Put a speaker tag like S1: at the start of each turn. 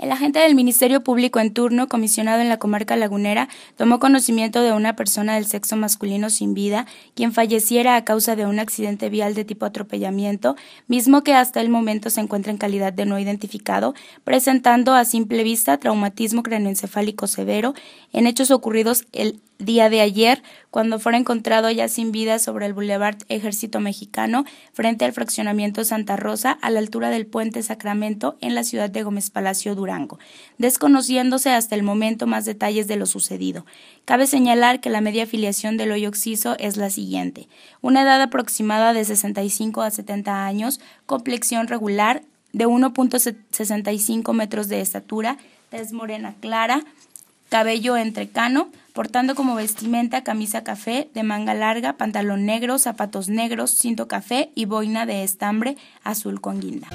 S1: El agente del Ministerio Público en turno, comisionado en la comarca lagunera, tomó conocimiento de una persona del sexo masculino sin vida, quien falleciera a causa de un accidente vial de tipo atropellamiento, mismo que hasta el momento se encuentra en calidad de no identificado, presentando a simple vista traumatismo craneoencefálico severo en hechos ocurridos el día de ayer, cuando fuera encontrado ya sin vida sobre el Boulevard Ejército Mexicano, frente al fraccionamiento Santa Rosa, a la altura del puente Sacramento, en la ciudad de Gómez Palacio, Durango, desconociéndose hasta el momento más detalles de lo sucedido. Cabe señalar que la media afiliación del hoyo occiso es la siguiente: una edad aproximada de 65 a 70 años, complexión regular, de 1.65 metros de estatura, tez morena clara, cabello entrecano, portando como vestimenta camisa café de manga larga, pantalón negro, zapatos negros, cinto café y boina de estambre azul con guinda.